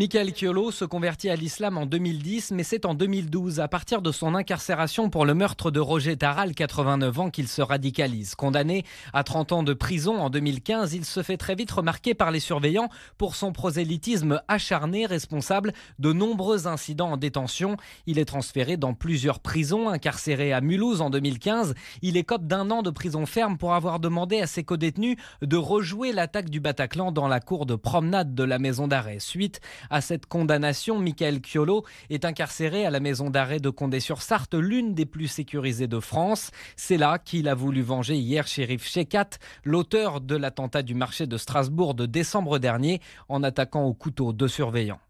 Michael Chiolo se convertit à l'islam en 2010, mais c'est en 2012, à partir de son incarcération pour le meurtre de Roger Taral, 89 ans, qu'il se radicalise. Condamné à 30 ans de prison en 2015, il se fait très vite remarquer par les surveillants pour son prosélytisme acharné, responsable de nombreux incidents en détention. Il est transféré dans plusieurs prisons, incarcéré à Mulhouse en 2015. Il écope d'un an de prison ferme pour avoir demandé à ses codétenus de rejouer l'attaque du Bataclan dans la cour de promenade de la maison d'arrêt. Suite à cette condamnation, Michael Chiolo est incarcéré à la maison d'arrêt de Condé-sur-Sarthe, l'une des plus sécurisées de France. C'est là qu'il a voulu venger hier shérif Shekat, l'auteur de l'attentat du marché de Strasbourg de décembre dernier, en attaquant au couteau deux surveillants.